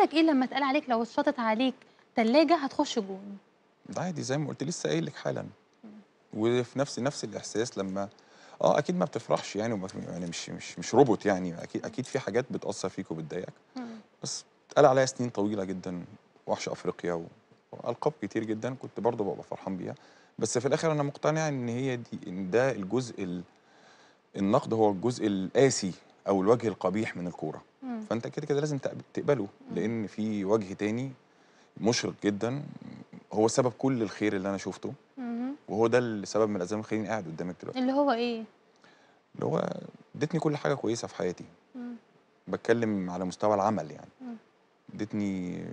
احساسك ايه لما اتقال عليك لو اتشطت عليك تلاجة هتخش جون؟ عادي زي ما قلت لسه قايل لك حالا وفي نفس نفس الاحساس لما اه اكيد ما بتفرحش يعني وما يعني مش مش مش روبوت يعني اكيد اكيد في حاجات بتاثر فيك وبتضايقك بس اتقال عليا سنين طويله جدا وحش افريقيا والقاب كتير جدا كنت برضه ببقى فرحان بيها بس في الاخر انا مقتنع ان هي دي ان ده الجزء النقد هو الجزء القاسي او الوجه القبيح من الكوره فانت كده كده لازم تقبله لان في وجه تاني مشرق جدا هو سبب كل الخير اللي انا شفته وهو ده اللي سبب من الاسباب مخليني قاعد قدامك دلوقتي اللي هو ايه اللي هو ادتني كل حاجه كويسه في حياتي بتكلم على مستوى العمل يعني ادتني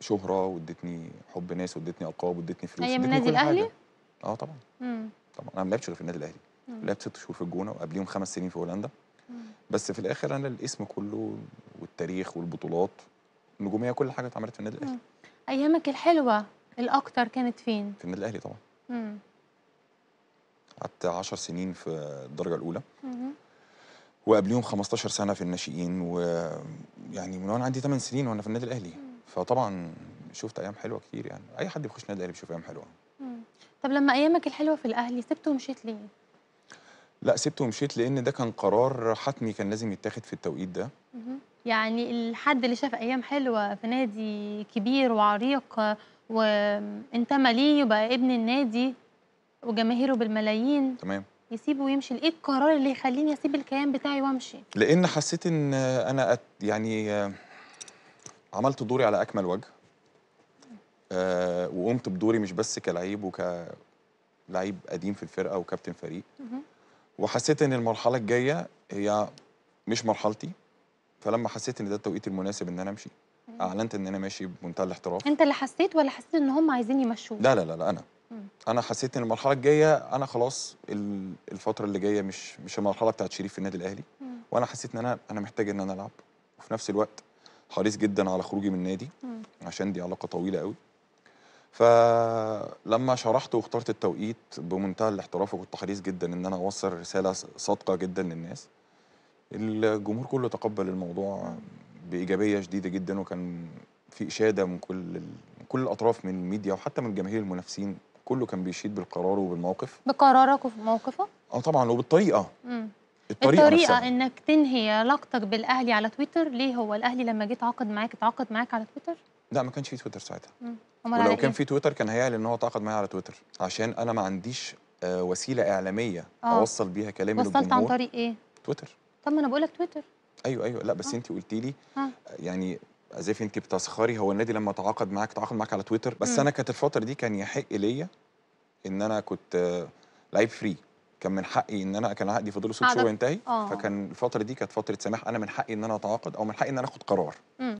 شهره وادتني حب ناس وادتني القاب وادتني فلوس ايام النادي الاهلي اه طبعا مم. طبعا انا ما لعبتش غير في النادي الاهلي لعبت ست شهور في الجونه وقبليهم خمس سنين في هولندا بس في الاخر انا الاسم كله والتاريخ والبطولات النجوميه كل حاجه اتعملت في النادي الاهلي ايامك الحلوه الاكتر كانت فين في النادي الاهلي طبعا امم قعدت 10 سنين في الدرجه الاولى مم. وقبليهم 15 سنه في الناشئين ويعني من وانا عندي 8 سنين وانا في النادي الاهلي مم. فطبعا شفت ايام حلوه كتير يعني اي حد بيخش النادي الاهلي بيشوف ايام حلوه مم. طب لما ايامك الحلوه في الاهلي سبته ومشيت ليه لا سبته ومشيت لان ده كان قرار حتمي كان لازم يتاخد في التوقيت ده يعني الحد اللي شاف ايام حلوه في نادي كبير وعريق وانتمى ليه يبقى ابن النادي وجماهيره بالملايين تمام يسيبه ويمشي ايه القرار اللي يخليني اسيب الكيان بتاعي وامشي لان حسيت ان انا أت يعني عملت دوري على اكمل وجه أه وقمت بدوري مش بس كلعيب وك لعيب قديم في الفرقه وكابتن فريق وحسيت ان المرحله الجايه هي مش مرحلتي فلما حسيت ان ده التوقيت المناسب ان انا امشي اعلنت ان انا ماشي بمنتهى الاحتراف انت اللي حسيت ولا حسيت ان هم عايزين يمشوك لا لا لا, لا انا مم. انا حسيت ان المرحله الجايه انا خلاص الفتره اللي جايه مش مش المرحله بتاعت شريف في النادي الاهلي مم. وانا حسيت ان انا انا محتاج ان انا العب وفي نفس الوقت حريص جدا على خروجي من النادي عشان دي علاقه طويله قوي فلما شرحت واخترت التوقيت بمنتهى الاحتراف وكنت حريص جدا ان انا اوصل رساله صادقه جدا للناس الجمهور كله تقبل الموضوع بايجابيه شديده جدا وكان في اشاده من كل من كل الاطراف من الميديا وحتى من جماهير المنافسين كله كان بيشيد بالقرار وبالموقف بقرارك وموقفك اه طبعا وبالطريقه مم. الطريقه, الطريقة انك تنهي علاقتك بالاهلي على تويتر ليه هو الاهلي لما جه اتعاقد معاك اتعاقد معاك على تويتر لا ما كانش في تويتر ساعتها ولو كان إيه؟ في تويتر كان هيعلن ان هو تعاقد معايا على تويتر عشان انا ما عنديش آه، وسيله اعلاميه أوه. اوصل بيها كلامي للجمهور وصلت عن طريق ايه تويتر طب ما انا بقول لك تويتر ايوه ايوه لا بس آه. انت قلتي لي آه. يعني ازيف انت بتسخري هو النادي لما تعاقد معاك تعاقد معاك على تويتر بس م. انا كانت الفتره دي كان يحق ليا ان انا كنت لعيب فري كان من حقي ان انا كان عقدي له ست شهور ينتهي فكان الفتره دي كانت فتره سماح انا من حقي ان انا اتعاقد او من حقي ان انا اخد قرار م.